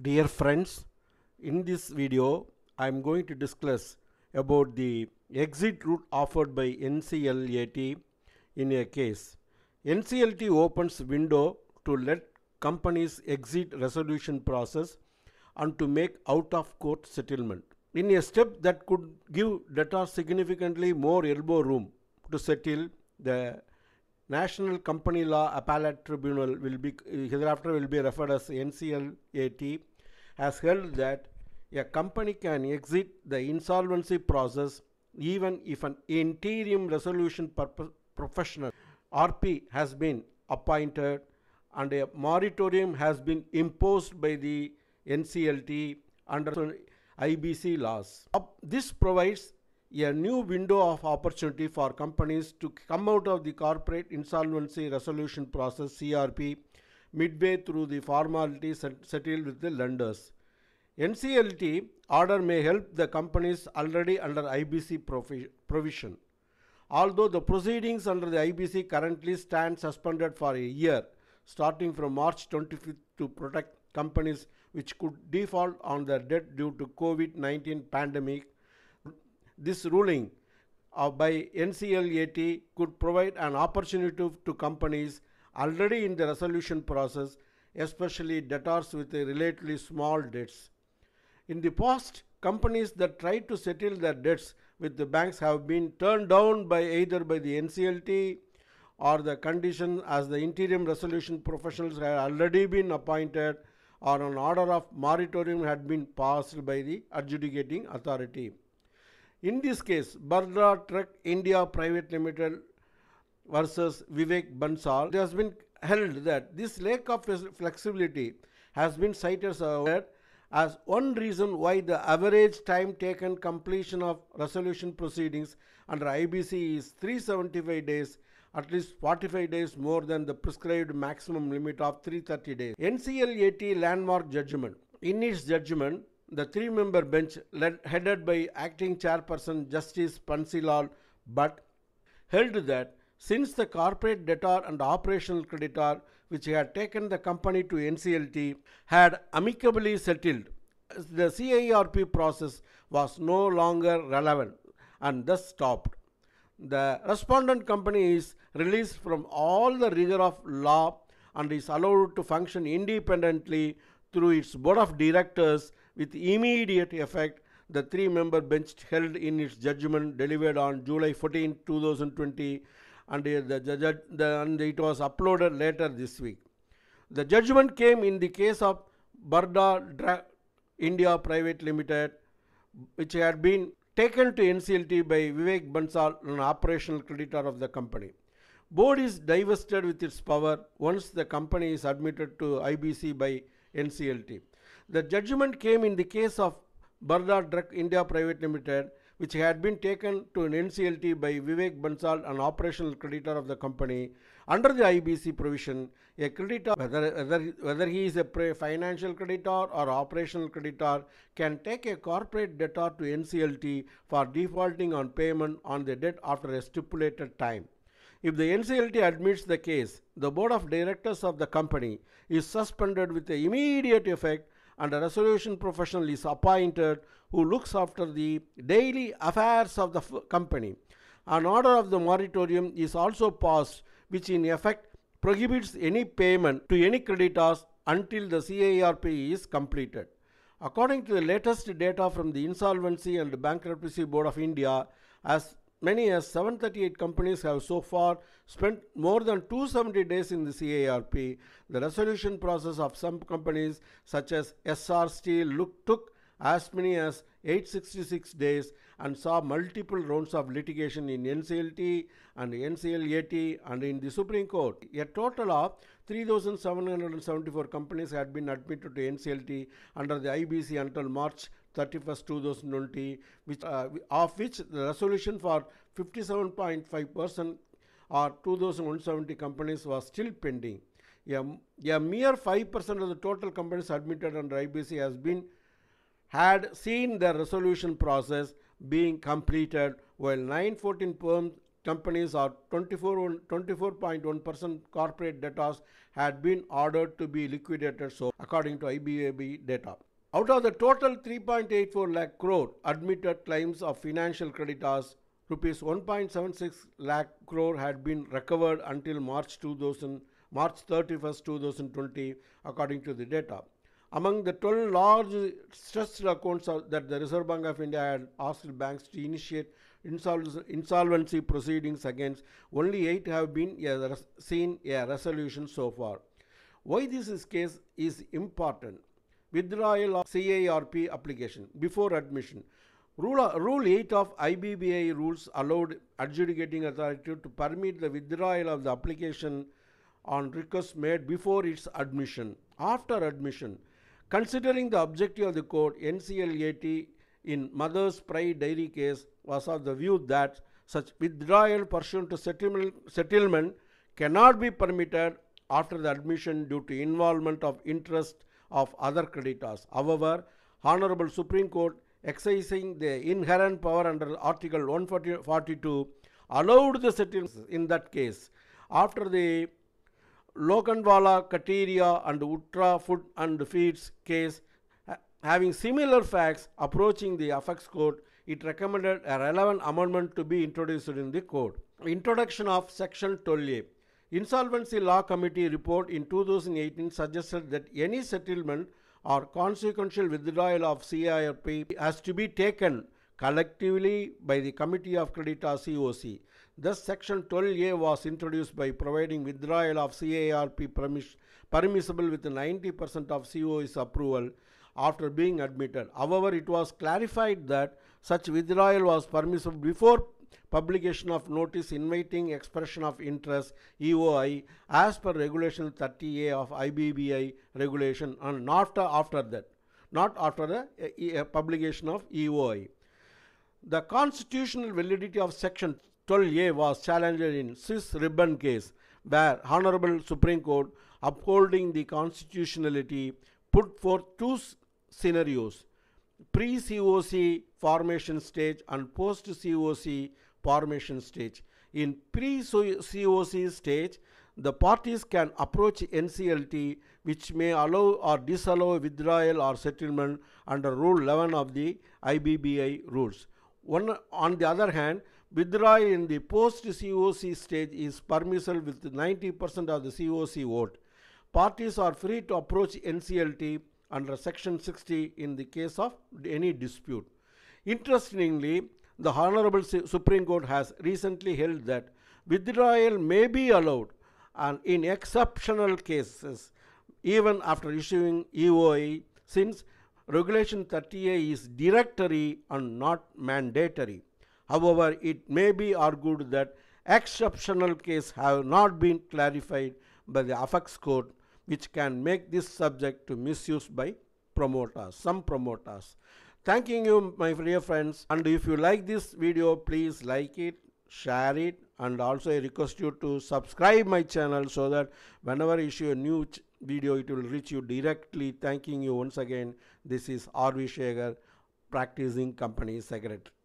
Dear friends, in this video I am going to discuss about the exit route offered by NCLAT in a case. NCLT opens window to let companies exit resolution process and to make out of court settlement. In a step that could give debtors significantly more elbow room to settle the National Company Law Appellate Tribunal will be eh, hereafter will be referred as NCLAT has held that a company can exit the insolvency process even if an interim resolution professional RP has been appointed and a moratorium has been imposed by the NCLT under IBC laws. This provides a new window of opportunity for companies to come out of the corporate insolvency resolution process CRP midway through the formality settled with the lenders. NCLT order may help the companies already under IBC provision. Although the proceedings under the IBC currently stand suspended for a year, starting from March 25th to protect companies which could default on their debt due to COVID-19 pandemic, this ruling uh, by NCLAT could provide an opportunity to companies already in the resolution process, especially debtors with relatively small debts. In the past, companies that tried to settle their debts with the banks have been turned down by either by the NCLT or the condition as the interim resolution professionals had already been appointed or an order of moratorium had been passed by the adjudicating authority. In this case, Bardra Truck India Private Limited versus Vivek Bansal, it has been held that this lack of flexibility has been cited as one reason why the average time taken completion of resolution proceedings under IBC is 375 days, at least 45 days more than the prescribed maximum limit of 330 days. NCLAT landmark judgment. In its judgment, the three-member bench led, headed by acting chairperson Justice Pansilal Butt held that since the corporate debtor and operational creditor, which had taken the company to NCLT, had amicably settled, the CIRP process was no longer relevant and thus stopped. The respondent company is released from all the rigor of law and is allowed to function independently through its board of directors with immediate effect the three member bench held in its judgment delivered on July 14, 2020 and, the, the, and it was uploaded later this week. The judgment came in the case of Barda Dra India Private Limited, which had been taken to NCLT by Vivek Bansal, an operational creditor of the company. Board is divested with its power once the company is admitted to IBC by NCLT. The judgment came in the case of Barda Drug India Private Limited, which had been taken to an NCLT by Vivek Bansal, an operational creditor of the company. Under the IBC provision, a creditor, whether, whether, whether he is a financial creditor or operational creditor, can take a corporate debtor to NCLT for defaulting on payment on the debt after a stipulated time. If the NCLT admits the case, the board of directors of the company is suspended with immediate effect and a resolution professional is appointed who looks after the daily affairs of the company. An order of the moratorium is also passed, which in effect prohibits any payment to any creditors until the CARP is completed. According to the latest data from the Insolvency and Bankruptcy Board of India, as Many as 738 companies have so far spent more than 270 days in the CARP. The resolution process of some companies such as SR Steel look, took as many as 866 days and saw multiple rounds of litigation in NCLT and NCLAT and in the Supreme Court. A total of 3,774 companies had been admitted to NCLT under the IBC until March 31st 2020, which, uh, of which the resolution for 57.5% or 2170 companies was still pending. A, a mere 5% of the total companies admitted under IBC has been had seen the resolution process being completed while 914 firms companies or 24.1% corporate debtors had been ordered to be liquidated so according to IBAB data. Out of the total 3.84 lakh crore admitted claims of financial creditors, rupees 1.76 lakh crore had been recovered until March 2000, March 31st, 2020, according to the data. Among the 12 large stressed accounts that the Reserve Bank of India had asked banks to initiate insol insolvency proceedings against, only 8 have been a seen a resolution so far. Why this is case is important withdrawal of CARP application before admission. Rule, rule 8 of IBBA rules allowed adjudicating authority to permit the withdrawal of the application on request made before its admission. After admission, considering the objective of the court, NCLAT in Mother's Pride Dairy case was of the view that such withdrawal pursuant to settlement, settlement cannot be permitted after the admission due to involvement of interest of other creditors. However, Honorable Supreme Court exercising the inherent power under Article 142 allowed the settlements in that case. After the Lokanwala, Kateria and Utra Food and Feeds case having similar facts approaching the affects Court, it recommended a relevant amendment to be introduced in the code. Introduction of Section 12 Insolvency Law Committee report in 2018 suggested that any settlement or consequential withdrawal of CIRP has to be taken collectively by the Committee of Creditors COC. Thus, Section 12A was introduced by providing withdrawal of CIRP permis permissible with 90% of COE's approval after being admitted. However, it was clarified that such withdrawal was permissible before publication of notice inviting expression of interest EOI as per regulation 30A of IBBI regulation and not after that, not after the eh, eh, publication of EOI. The constitutional validity of section 12A was challenged in Swiss ribbon case where Honorable Supreme Court upholding the constitutionality put forth two scenarios pre-COC formation stage and post-COC formation stage. In pre-COC stage, the parties can approach NCLT which may allow or disallow withdrawal or settlement under Rule 11 of the IBBI rules. One, on the other hand, withdrawal in the post-COC stage is permissible with 90% of the COC vote. Parties are free to approach NCLT under section 60 in the case of any dispute. Interestingly, the Honorable Supreme Court has recently held that withdrawal may be allowed and in exceptional cases even after issuing EOI since regulation 30A is directory and not mandatory. However, it may be argued that exceptional cases have not been clarified by the AFEX court which can make this subject to misuse by promoters, some promoters. Thanking you my dear friends and if you like this video please like it, share it and also I request you to subscribe my channel so that whenever I issue a new video it will reach you directly. Thanking you once again. This is R.V. Shagar, Practicing Company Secretary.